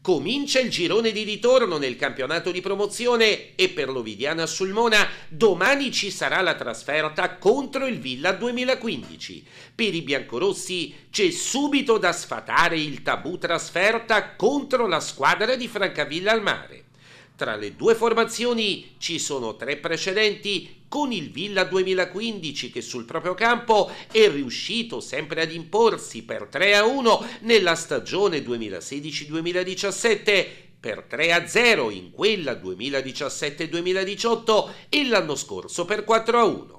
Comincia il girone di ritorno nel campionato di promozione e per l'Ovidiana Sulmona domani ci sarà la trasferta contro il Villa 2015. Per i biancorossi c'è subito da sfatare il tabù trasferta contro la squadra di Francavilla al Mare. Tra le due formazioni ci sono tre precedenti con il Villa 2015 che sul proprio campo è riuscito sempre ad imporsi per 3-1 nella stagione 2016-2017 per 3-0 in quella 2017-2018 e l'anno scorso per 4-1.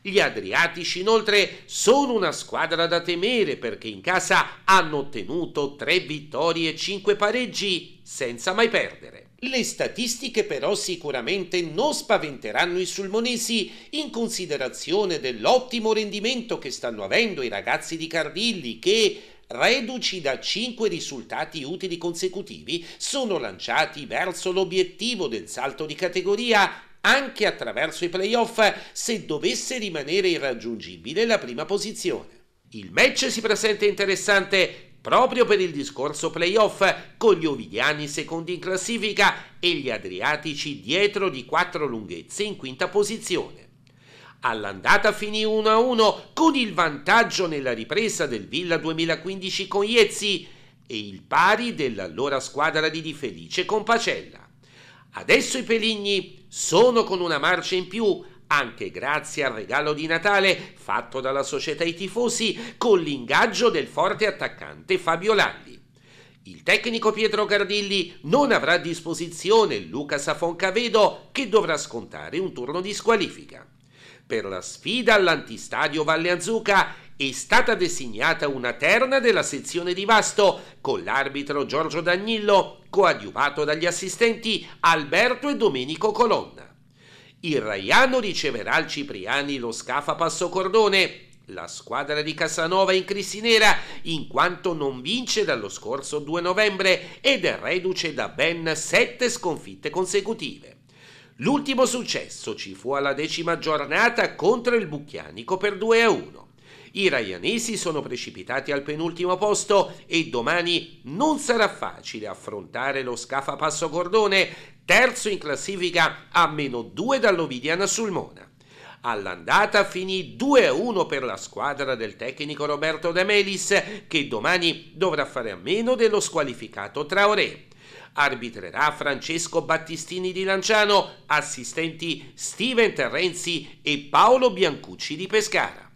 Gli Adriatici inoltre sono una squadra da temere perché in casa hanno ottenuto 3 vittorie e 5 pareggi senza mai perdere. Le statistiche però sicuramente non spaventeranno i sulmonesi in considerazione dell'ottimo rendimento che stanno avendo i ragazzi di Cardilli che, reduci da 5 risultati utili consecutivi, sono lanciati verso l'obiettivo del salto di categoria anche attraverso i playoff se dovesse rimanere irraggiungibile la prima posizione. Il match si presenta interessante proprio per il discorso playoff, con gli Ovidiani secondi in classifica e gli Adriatici dietro di quattro lunghezze in quinta posizione. All'andata finì 1-1 con il vantaggio nella ripresa del Villa 2015 con Iezzi e il pari dell'allora squadra di Di Felice con Pacella. Adesso i Peligni sono con una marcia in più anche grazie al regalo di Natale fatto dalla società I tifosi con l'ingaggio del forte attaccante Fabio Lalli. Il tecnico Pietro Cardilli non avrà a disposizione Luca Safoncavedo che dovrà scontare un turno di squalifica. Per la sfida all'antistadio Valle Anzuca è stata designata una terna della sezione di Vasto con l'arbitro Giorgio Dagnillo coadiuvato dagli assistenti Alberto e Domenico Colonna. Il Raiano riceverà al Cipriani lo Scafa passo cordone. la squadra di Casanova in crisinera, in quanto non vince dallo scorso 2 novembre ed è reduce da ben 7 sconfitte consecutive. L'ultimo successo ci fu alla decima giornata contro il Bucchianico per 2 a 1. I raianesi sono precipitati al penultimo posto e domani non sarà facile affrontare lo Scafa Passo Cordone terzo in classifica a meno 2 dall'Ovidiana Sulmona. All'andata finì 2-1 per la squadra del tecnico Roberto De Melis che domani dovrà fare a meno dello squalificato Traoré. Arbitrerà Francesco Battistini di Lanciano, assistenti Steven Terrenzi e Paolo Biancucci di Pescara.